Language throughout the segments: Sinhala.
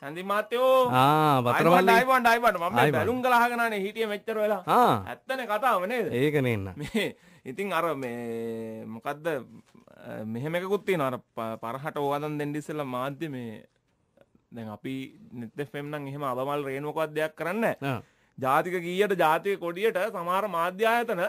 සන්දි මාත්‍යෝ ආ වතරවල්ලි ආයිබන් ආයිබන් මම බැලුම් ගලා අහගෙනනේ හිටියේ මෙච්චර වෙලා ආ ඇත්තනේ කතාව නේද ඒකනේ ඉන්න මේ ඉතින් අර මේ මොකද්ද මෙහෙම එකකුත් තියෙනවා අර පරහට ඕවදන් දෙන්න ඉස්සෙල්ලා මාධ්‍ය මේ දැන් අපි net fm නම් එහෙම අවමල් රේණුවකවත් දෙයක් කරන්නේ ජාතික ගීයට ජාතික කොඩියට සමහර මාධ්‍ය ආයතන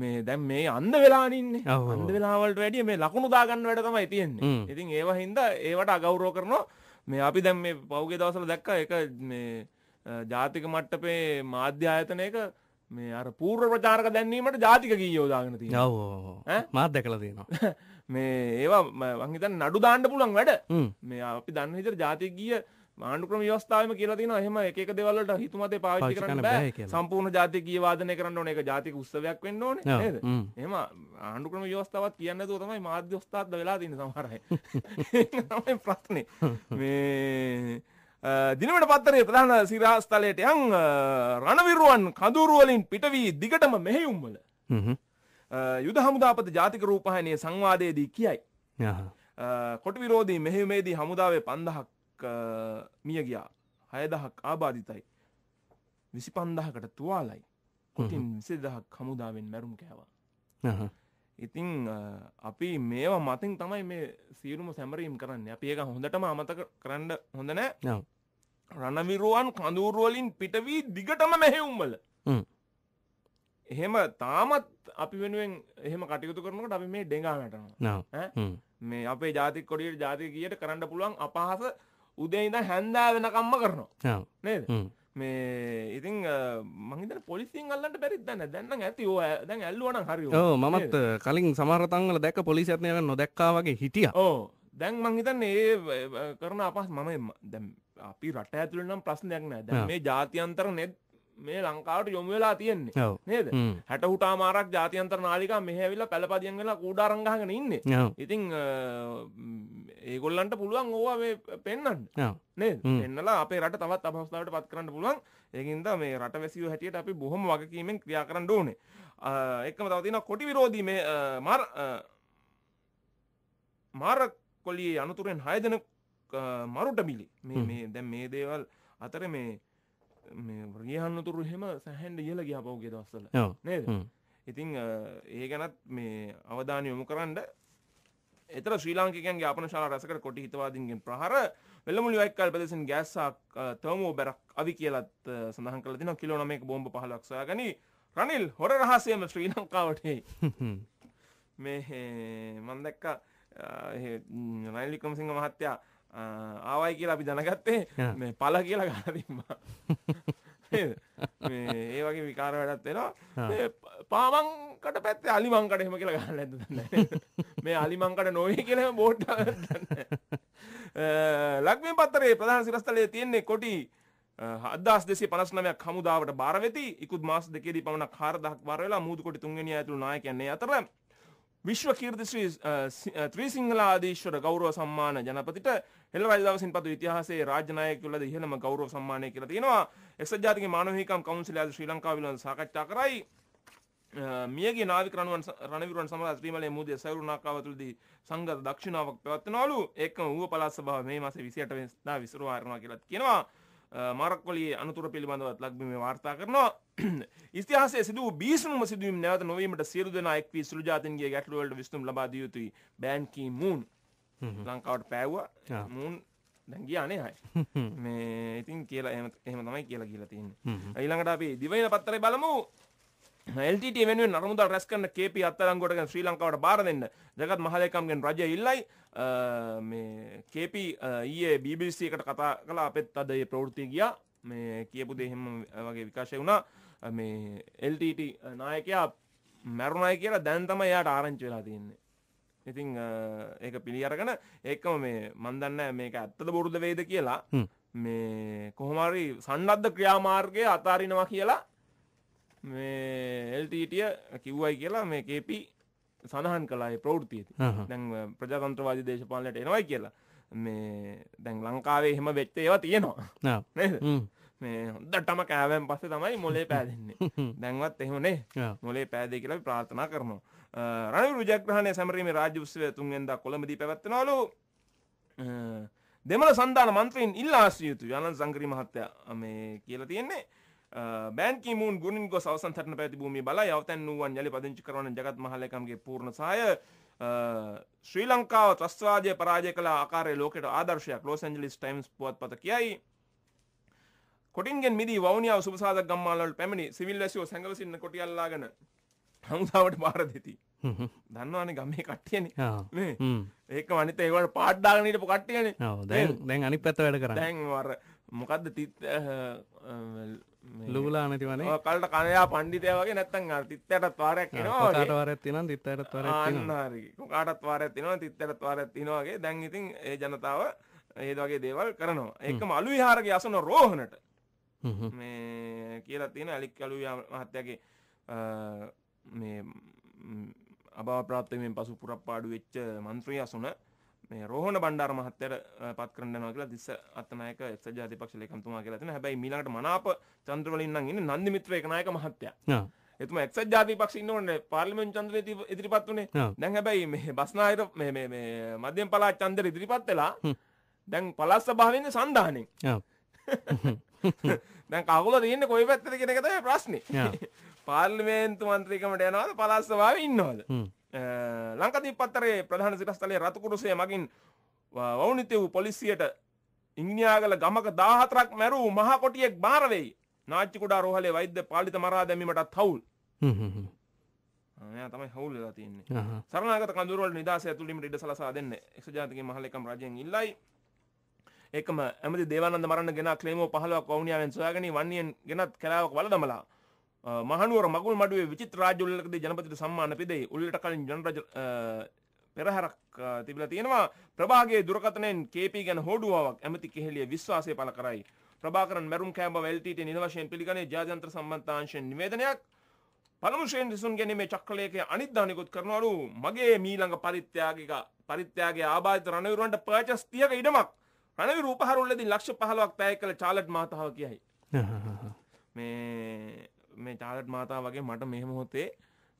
මේ දැන් මේ අන්ද වෙලානින්නේ අන්ද වෙලාවලට වැඩිය මේ ලකුණු දාගන්න වැඩ තමයි තියෙන්නේ ඉතින් ඒවා හින්දා ඒවට අගෞරව කරනවා මේ අපි දැන් මේ පෞගේ දවසල දැක්කා එක මේ ජාතික මට්ටපේ මාධ්‍ය ආයතනයක මේ අර පූර්ව ප්‍රචාරක දැන්වීමට ජාතික ගීයෝ දාගෙන තියෙනවා. ඔව්. මාත් දැකලා තියෙනවා. මේ ඒවා මං හිතන්නේ නඩු දාන්න පුළුවන් වැඩ. මේ අපි දන්න විදිහට ජාතික ගීය මාණ්ඩු ක්‍රම ව්‍යවස්ථාවෙම කියලා තියෙනවා එහෙම එක එක දේවල් වලට හිතුමතේ පාවිච්චි කරන්න බෑ සම්පූර්ණ ජාතික ගීය වාදනය කරන්න ඕනේ ඒක ජාතික උත්සවයක් වෙන්න ඕනේ නේද එහෙම ආණ්ඩු ක්‍රම ව්‍යවස්ථාවත් කියන්නේ නැතුව තමයි මාධ්‍ය උස්තාද්ද වෙලා තින්නේ සමහර අය තමයි ප්‍රශ්නේ මේ දිනවට පත්තරේ ප්‍රධාන සිරහස්ථලයට යන් රණවිරුවන් කඳුරු වලින් පිටවී දිගටම මෙහෙයුම් වල යුද හමුදාපත ජාතික රූපවාහිනියේ සංවාදයේදී කියයි කොට විරෝධී මෙහෙයුමේදී හමුදාවේ 5000ක් මිය ගියා හයදහක් ආබාධිතයි විසි පන්දහකට තුවාලයි කොටින් විසි දහක් හමුදාවෙන් මැරුම් කෑවා ඉතිං අපි මේවා මතින් තමයි මේ සීරුම සැමරීම් කරන්න අප ඒක හොඳටම අමතක කරන්න හොඳ නෑ රණවිරුවන් කඳුරුවලින් පිටවී දිගටම මෙහෙවුම්මල එහෙම තාමත් අපි වෙනුවෙන් එහෙම කටයුතු කරනකට අපි මේ ඩෙගානටනවා මේ අපේ ජාතික කොඩියට ජාතික කියට කරන්න පුළුවන් අපහස උදේ ඉඳන් හැන්දෑ වෙනකම්ම කරනවා නේද මේ ඉතින් මහිත පොලිසින් අල්ලට බැරිත් දන්න දැන්න ඇති ඕ දැන් ඇල්ලුවන හරි මත් කලින් සමරතංගල දැක පොලිසිත්නය නොදැක්කා වගේ හිටිය ඕ දැන් මංහිතන්න ඒ කරන අපස් මම දැම් අපි රට ඇතුළනම් ප්‍රශ්නයක් නෑ දැ මේ ජාතියන්තර නෙත් මේ ලංකාවට යොමු වෙලා තියෙන්නේ නේද හැට හුටා මාරක් ජාතියන්තර නාලිකා මෙහැවිල්ලා පැලපදියන් වෙලා කූඩාරංගහගෙන ඉන්නේ ඉතිං ඒගොල්ලන්ට පුළුවන් ඕවා මේ පෙන්න්න නේ එන්නලා අපේ රට තවත් අපහස්ථාවට පත් කරන්න පුළුවන් ඒකින්ද මේ රට වැසිව හැටියට අපි බොහොම වගකීමෙන් ක්‍රියා කරන්න ඕනේ එකම තවතින කොටි විරෝධී මේ මාර මාර කොලියේ අනතුරෙන් හයදන මරුට මිලි මේ දැන් මේ දේවල් අතර මේ රියහන්තුරු හෙම සැහන්ඩ ඉහල ගිය පව්ගේ දස්සල නේද ඉතිං ඒ ගැනත් මේ අවධානය යොමු කරන්න එතර ශ්‍රී ලාංකිකයන්ගේ ආපනශාලා රැසකට කොටි හිතවාදීන්ගෙන් ප්‍රහාර වෙළමුළු වයිකල් ප්‍රදේශෙන් ගෑස් සහ තර්මෝ බැරක් අවි කියලාත් සඳහන් කරලා තිනවා කිලෝ 9ක බෝම්බ 15ක් සොයාගනි රනිල් හොර රහසයම ශ්‍රී ලංකාවට මේ මම දැක්කා රනිල් වික්‍රමසිංහ මහත්තයා ආවයි කියලා අපි දැනගත්තේ මේ පළ කියලා ගහලා තිබ්බා ඒ වගේ විකාර වැඩත් වෙනවා පාමංකට පැත්තේ අලිමංකට එහෙම කියලා ගන්න ඇද මේ අලිමංකට නොවේ කියලා බෝට් ලක්මෙන් පත්තරේ ප්‍රධාන සිරස්තලයේ තියෙන්නේ කොටි හදස් දෙසේ පනස්නමයක් හමුදාවට භාරවෙති ඉකුත් මාස දෙකේදී පමණ කාරදහක් වරවෙලා මුූදුකොට තුන්ගෙන ඇතුළු නායකන්නේ අතර විශ්ව කීර්ති ශ්‍රී ත්‍රීසිංහලාදීශ්වර ගෞරව සම්මාන ජනපතිට හෙළවයි දවසින් පසු ඉතිහාසයේ රාජ්‍යනායක වලද ඉහළම ගෞරව සම්මානය කියලා තියෙනවා. එක්සත් ජාතික මානවහිකම් කවුන්සිලය අද ශ්‍රී ලංකාව පිළිබඳ සාකච්ඡා කරයි. මියගේ නාවික රණවන් රණවිරුවන් සමග ශ්‍රීමලයේ මූදිය සයුරුනාකාවතුලදී සංගත දක්ෂිණාවක් පැවැත්වනවලු. ඒකම ඌව පළාත් සභාව මේ මාසේ 28 වෙනිදා විසිරුවා කරනවා කියලා කියනවා. මාරක්කොලි අනතුර පිළිබඳවත් ලක්බිම වාර්තා කරනවා ඉතිහාසයේ සිදු වූ බීසනුම සිදුවීම් නැවත නොවීමට සියලු දෙනා එක් වී සුළු ජාතීන්ගේ ගැටළු වලට විසඳුම් ලබා දිය යුතුයි බෑන් කී මූන් ලංකාවට පෑවුවා මූන් දැන් ගියානේ හයි මේ ඉතින් කියලා එහෙම එහෙම තමයි කියලා කියලා තියෙන්නේ ඊළඟට අපි දිවයින පත්තරේ බලමු LTT වෙනුවෙන් අරමුදල් රැස් කරන KP අත්අඩංගුවටගෙන ශ්‍රී ලංකාවට බාර දෙන්න ජගත් මහලේකම්ගෙන් රජය ඉල්ලයි මේ KP ඊයේ BBC එකට කතා කළා අපෙත් අද මේ ප්‍රවෘත්තිය ගියා මේ කියපු දේ හැම වගේ විකාශය වුණා මේ LTT නායකයා මැරුණයි කියලා දැන් තමයි එයාට ආරංචි වෙලා තියෙන්නේ ඉතින් ඒක පිළි අරගෙන ඒකම මේ මන් දන්නේ මේක ඇත්තද බොරුද වේද කියලා මේ කොහොම හරි සන්නද්ධ ක්‍රියාමාර්ගය අතාරිනවා කියලා මේ එල්ටීටිය e කිව්වයි කියලා මේ කේපි සඳහන් කලායි ප්‍රෞෘතියති දැන් ප්‍රජාතන්ත්‍රවාද දේශපාලනයට එනවයි කියලා මේ දැන් ලංකාවේ එහෙම වෙච්ච ඒවා තියෙනවා මේ හොදටම කෑවෙන් පස්සේ තමයි මොලේ පෑදෙන්නේ දැන්වත් එහෙමනේ මොලේ පෑදේ කියලා ප්‍රාර්ථනා කරනවා රණවිරු ජයග්‍රහණය සැමරීමේ රාජ්‍ය උත්සවය තුන්වෙනිදා කොළඹදී පැවැත්වෙනවලු දෙමළ සන්ධාන මන්ත්‍රීන් ඉල්ලා ආශ්‍රිය යුතු යනන් සංග්‍රී මහත්තයා මේ කියලා තියෙන්නේ බෑන් කිමූන් ගුණින් ගොස් අවසන් තරණ පැවති භූමිය බලා යවතැන් වූවන් යළි පදිංචි කරවන ජගත් මහලේකම්ගේ පූර්ණ සහාය ශ්‍රී ලංකාව ත්‍රස්වාදය පරාජය කළ ආකාරය ලෝකට ආදර්ශයක් ලෝස් ඇන්ජලිස් ටයිම්ස් පුවත්පත කියයි කොටින්ගෙන් මිදී වවුනියාව සුබසාධක ගම්මාලවලට පැමිණි සිවිල් වැසියෝ සැඟවසින්න කොටියල්ලාගෙන හමුදාවට බාර දෙති. දන්නවානේ ගමේ කට්ටියනේ නේ ඒක අනිත් ඒවට පාඩ් දාගෙන හිටපු කට්ටියනේ. ඔව් දැන් දැන් අනිත් පැත්ත වැඩ කරන්නේ. දැන් වර මොකක්ද තිත් ලුගලා නැතිවනේ කල්ට කනයා පණ්ඩිතය වගේ නැත්තන් අ තිත්තටත් වාරයක් ට වාරත් න තිත්තටත් වර කාටත් වාරත් තිනවා තිත්තටත් වාරත් තිනවාගේ දැන් ඉතින් ඒ ජනතාව ඒ වගේ දේවල් කරනවා ඒක මලු විහාරගේ අසන රෝහණට මේ කියලා තියෙන ඇලික් කලු මහත්තයගේ මේ අභා ප්‍රාප්තමෙන් පසු පුරප්පාඩු වෙච්ච මන්ත්‍රී අසුන මේ රෝහණ බණ්ඩාර මහත්තයාට පත් කරන්න යනවා කියලා දිස්ස අත්තනායක එක්සත් ජාතිපක්ෂ ලේකම්තුමා කියලා තියෙනවා. හැබැයි මීළඟට මනාප චන්ද්‍රවලින් නම් ඉන්නේ නන්දි මිත්‍ර ඒකනායක මහත්තයා. එතුමා එක්සත් ජාතිපක්ෂ ඉන්නෝනේ පාර්ලිමේන්තු චන්ද්‍රේ ඉදිරිපත් උනේ. දැන් හැබැයි මේ බස්නායර මේ මේ මේ මධ්‍යම පළාත් චන්ද්‍රේ ඉදිරිපත් වෙලා දැන් පළාත් සභාවේ ඉන්නේ සන්දානේ. දැන් කකුල තියෙන්නේ කොයි පැත්තද කියන එක තමයි ප්‍රශ්නේ. පාර්ලිමේන්තු මන්ත්‍රීකමට යනවද පළාත් සභාවේ ඉන්නවද? ලංකදීප පත්තරේ ප්‍රධාන සිරස්තලයේ රතු කුරුසය මගින් වවුනිත වූ පොලිසියට ඉංග්‍යාගල ගමක 14ක් මැරූ මහ කොටියෙක් බාර වෙයි. නාච්චි කුඩා රෝහලේ වෛද්‍ය පාලිත මරා දැමීමටත් හවුල්. හ්ම් එයා තමයි හවුල් වෙලා තියෙන්නේ. සරණාගත කඳුරවල නිදාස ඇතුළීමට ඉඩ සලසා දෙන්න එක්සජාතික මහලෙකම් රජයෙන් ඉල්ලයි. ඒකම ඇමති දේවානන්ද මරන්න ගෙන ක්ලේමෝ 15ක් වවුනියාවෙන් සොයාගෙන වන්නියෙන් ගෙනත් කැලාවක් වලදමලා. මහනුවර මගුල් මඩුවේ විචිත් රාජුල්ලකදී ජනපතිට සම්මාන පෙදේ උළෙලට කලින් ජනරජ පෙරහැරක් තිබිලා තියෙනවා ප්‍රභාගේ දුරකථනයෙන් කේපී ගැන හෝඩුවාවක් ඇමති කෙහෙලිය විශ්වාසය පළ කරයි ප්‍රභාකරන් මැරුම් කෑම්බ වැල්ටීට නිදවශයෙන් පිළිගන්නේ ජාත්‍යන්තර සම්බන්ධාංශයෙන් නිවේදනයක් පළමු ශ්‍රේණි සිසුන් ගැනීමේ චක්‍රලේඛයේ අනිද්දා නිකුත් කරනවලු මගේ මීළඟ පරිත්‍යාගික පරිත්‍යාගයේ ආබාධිත රණවිරුවන්ට පර්චස් 30ක ඉඩමක් රණවිරු උපහාරවලදී ලක්ෂ 15ක් තෑගි කළ චාලට් මහතාව කියයි මේ මේ චාලට් මාතා වගේ මට මේ මොහොතේ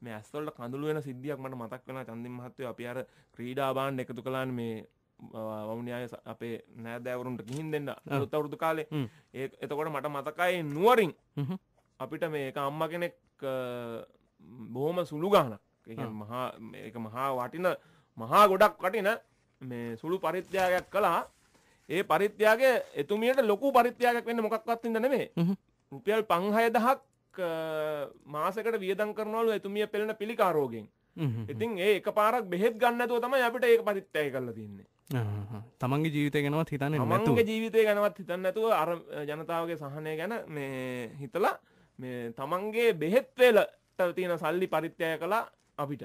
මේ ඇස්වලට කඳුළු වෙන සිද්ධියක් මට මතක් වෙනවා චන්දින් මහත්තයෝ අපි අර ක්‍රීඩා භාණ්ඩ එකතු කළානේ මේ වමුණයාය අපේ නෑදෑවරුන්ට ගිහින් දෙන්න අලුත් අවුරුදු කාලේ ඒ එතකොට මට මතකයි නුවරින් අපිට මේක අම්ම කෙනෙක් බොහොම සුළු ගානක් මහා එක මහා වටින මහා ගොඩක් කටින මේ සුළු පරිත්‍යාගයක් කළා ඒ පරිත්‍යාගේ එතුමියට ලොකු පරිත්‍යාගයක් වෙන්න මොකක්වත් ඉඳ නෙමේ රුපියල් පංහය දහක් මාසකට වියදම් කරනවලු එතුමිය පෙළෙන පිළිකාරෝගෙන්. ඉතින් ඒ එක පාරක් බෙහෙත් ගන්නතුව තමයි අපිට ඒක පරිත්‍යය කරලා තින්නේ. තමන්ගේ ජීවිතය ගැනවත් හිතන්න මතුගේ ජීවිතය ගැනවත් හිතන්න ඇතුව අර ජනතාවගේ සහනය ගැන මේ හිතලා මේ තමන්ගේ බෙහෙත්වේලට තියෙන සල්ලි පරිත්‍යය කලා අපිට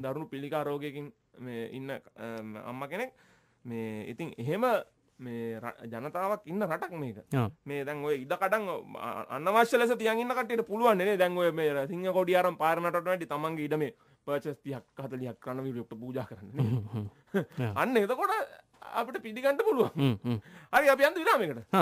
දරුණු පිළිකාරෝගයකින් ඉන්න අම්ම කෙනෙක් මේ ඉතින් එහෙම මේ ජනතාවක් ඉන්න රටක් මේක මේ දැන් ඔය ඉඩ කඩන් අනවශ්‍ය ලෙස තියන් ඉන්න කට්ටියට පුළුවන් නේ දැන් ඔය මේ සිංහ කොඩි ආරම් පාරනටට වැඩි තමන්ගේ ඉඩ මේ පර්චස් 30ක් 40ක් කරන විරුක්ත පූජා කරන්න අන්න එතකොට අපිට පිළිගන්න පුළුවන් හරි අපි යන්න විරාමයකට